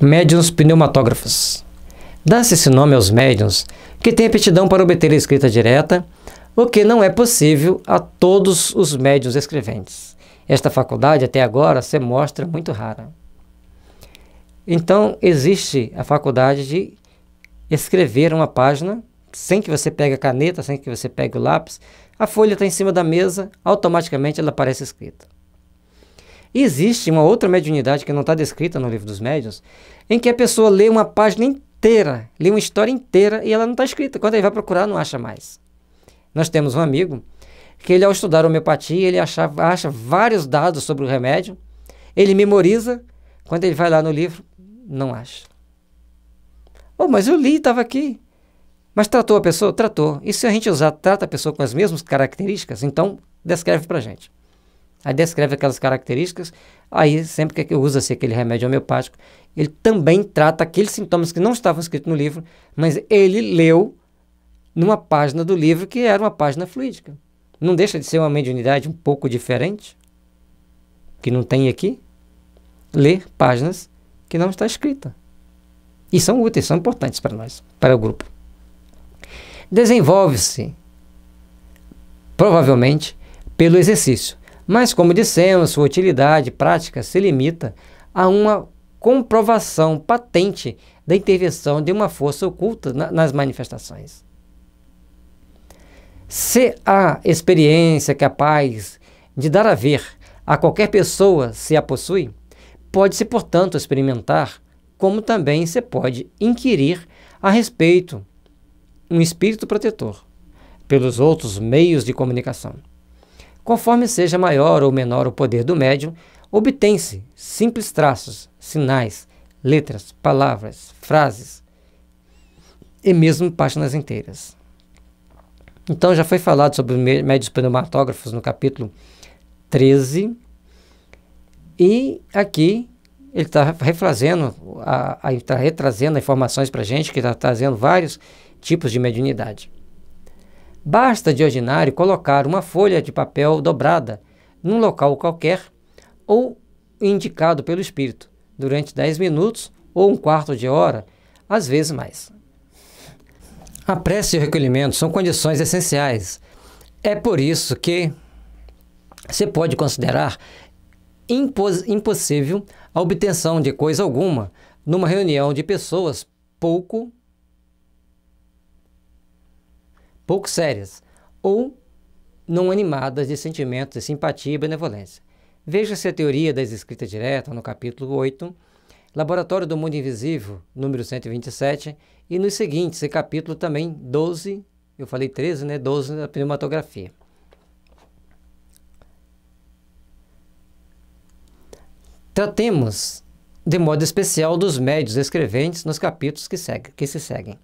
Médiuns pneumatógrafos. Dá-se esse nome aos médiuns que têm aptidão para obter a escrita direta, o que não é possível a todos os médiuns escreventes. Esta faculdade até agora se mostra muito rara. Então, existe a faculdade de escrever uma página sem que você pegue a caneta, sem que você pegue o lápis. A folha está em cima da mesa, automaticamente ela aparece escrita. Existe uma outra mediunidade que não está descrita no livro dos médiuns, em que a pessoa lê uma página inteira, lê uma história inteira e ela não está escrita. Quando ele vai procurar, não acha mais. Nós temos um amigo que ele, ao estudar homeopatia, ele acha vários dados sobre o remédio, ele memoriza, quando ele vai lá no livro, não acha. Oh, mas eu li, estava aqui. Mas tratou a pessoa? Tratou. E se a gente usar, trata a pessoa com as mesmas características, então descreve para gente. Aí descreve aquelas características, aí sempre que é usa-se assim, aquele remédio homeopático, ele também trata aqueles sintomas que não estavam escritos no livro, mas ele leu numa página do livro que era uma página fluídica. Não deixa de ser uma mediunidade um pouco diferente, que não tem aqui, ler páginas que não está escrita. E são úteis, são importantes para nós, para o grupo. Desenvolve-se, provavelmente, pelo exercício. Mas, como dissemos, sua utilidade prática se limita a uma comprovação patente da intervenção de uma força oculta na, nas manifestações. Se a experiência capaz de dar a ver a qualquer pessoa se a possui, pode-se, portanto, experimentar, como também se pode inquirir a respeito um espírito protetor pelos outros meios de comunicação. Conforme seja maior ou menor o poder do médium, obtém-se simples traços, sinais, letras, palavras, frases e mesmo páginas inteiras. Então já foi falado sobre médios pneumatógrafos no capítulo 13 e aqui ele está refazendo, está retrazendo informações para a gente, que está trazendo vários tipos de mediunidade. Basta de ordinário colocar uma folha de papel dobrada num local qualquer ou indicado pelo espírito durante 10 minutos ou um quarto de hora, às vezes mais. A prece e o recolhimento são condições essenciais. É por isso que você pode considerar impos impossível a obtenção de coisa alguma numa reunião de pessoas pouco pouco sérias ou não animadas de sentimentos de simpatia e benevolência. Veja-se a teoria das escritas diretas no capítulo 8, Laboratório do Mundo Invisível, número 127, e nos seguintes, esse capítulo também 12, eu falei 13, né? 12 da pneumatografia. Tratemos de modo especial dos médios escreventes nos capítulos que, segue, que se seguem.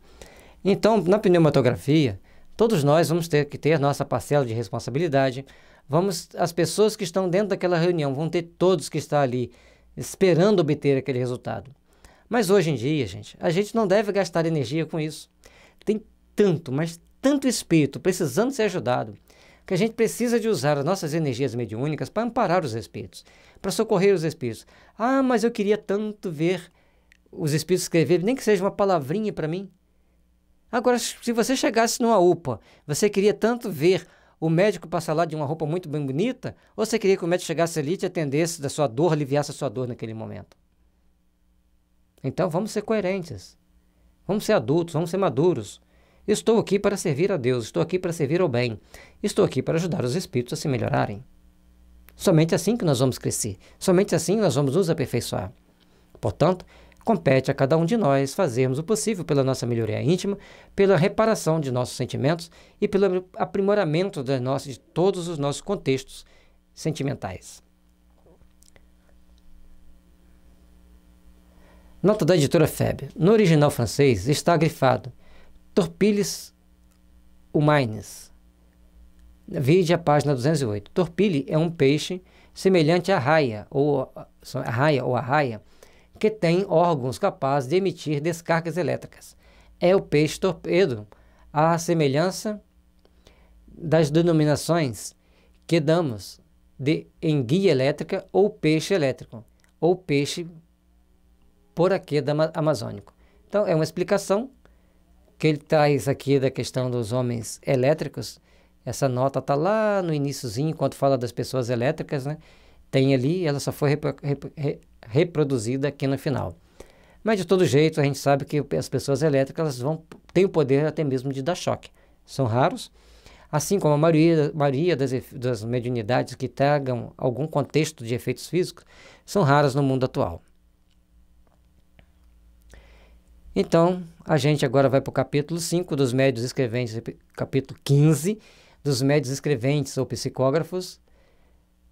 Então, na pneumatografia, Todos nós vamos ter que ter nossa parcela de responsabilidade. Vamos, as pessoas que estão dentro daquela reunião vão ter todos que estão ali esperando obter aquele resultado. Mas hoje em dia, gente, a gente não deve gastar energia com isso. Tem tanto, mas tanto espírito precisando ser ajudado, que a gente precisa de usar as nossas energias mediúnicas para amparar os espíritos, para socorrer os espíritos. Ah, mas eu queria tanto ver os espíritos escreverem, nem que seja uma palavrinha para mim. Agora, se você chegasse numa UPA, você queria tanto ver o médico passar lá de uma roupa muito bem bonita, ou você queria que o médico chegasse ali e te atendesse da sua dor, aliviasse a sua dor naquele momento? Então vamos ser coerentes. Vamos ser adultos, vamos ser maduros. Estou aqui para servir a Deus, estou aqui para servir ao bem, estou aqui para ajudar os espíritos a se melhorarem. Somente assim que nós vamos crescer, somente assim nós vamos nos aperfeiçoar. Portanto, compete a cada um de nós fazermos o possível pela nossa melhoria íntima, pela reparação de nossos sentimentos e pelo aprimoramento das nossas, de todos os nossos contextos sentimentais. Nota da editora Feb. No original francês está grifado Torpilles humaines. Vide a página 208. Torpile é um peixe semelhante à raia ou a raia ou a raia, que tem órgãos capazes de emitir descargas elétricas. É o peixe-torpedo, a semelhança das denominações que damos de enguia elétrica ou peixe elétrico, ou peixe da amazônico. Então, é uma explicação que ele traz aqui da questão dos homens elétricos. Essa nota está lá no iníciozinho, quando fala das pessoas elétricas, né? Tem ali, ela só foi reproduzida aqui no final. Mas, de todo jeito, a gente sabe que as pessoas elétricas vão, têm o poder até mesmo de dar choque. São raros, assim como a maioria, maioria das, das mediunidades que tragam algum contexto de efeitos físicos, são raras no mundo atual. Então, a gente agora vai para o capítulo 5 dos médios escreventes, capítulo 15 dos médios escreventes ou psicógrafos,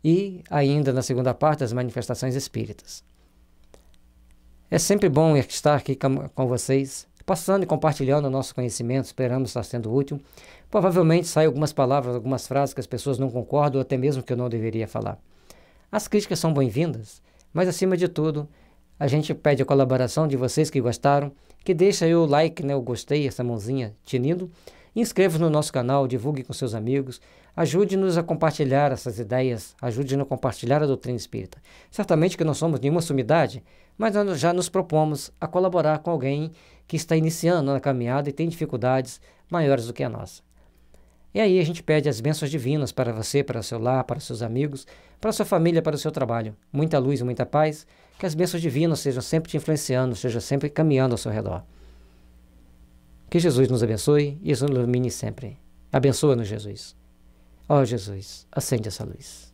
e ainda na segunda parte as manifestações espíritas. É sempre bom estar aqui com vocês, passando e compartilhando o nosso conhecimento, esperamos estar sendo útil. Provavelmente saem algumas palavras, algumas frases que as pessoas não concordam, ou até mesmo que eu não deveria falar. As críticas são bem-vindas, mas acima de tudo, a gente pede a colaboração de vocês que gostaram, que deixa aí o like, né, o gostei, essa mãozinha tinindo, Inscreva-se no nosso canal, divulgue com seus amigos, ajude-nos a compartilhar essas ideias, ajude-nos a compartilhar a doutrina espírita. Certamente que não somos nenhuma sumidade, mas nós já nos propomos a colaborar com alguém que está iniciando na caminhada e tem dificuldades maiores do que a nossa. E aí a gente pede as bênçãos divinas para você, para o seu lar, para os seus amigos, para a sua família, para o seu trabalho. Muita luz, muita paz, que as bênçãos divinas sejam sempre te influenciando, sejam sempre caminhando ao seu redor. Que Jesus nos abençoe e nos ilumine sempre. Abençoa-nos, Jesus. Ó oh, Jesus, acende essa luz.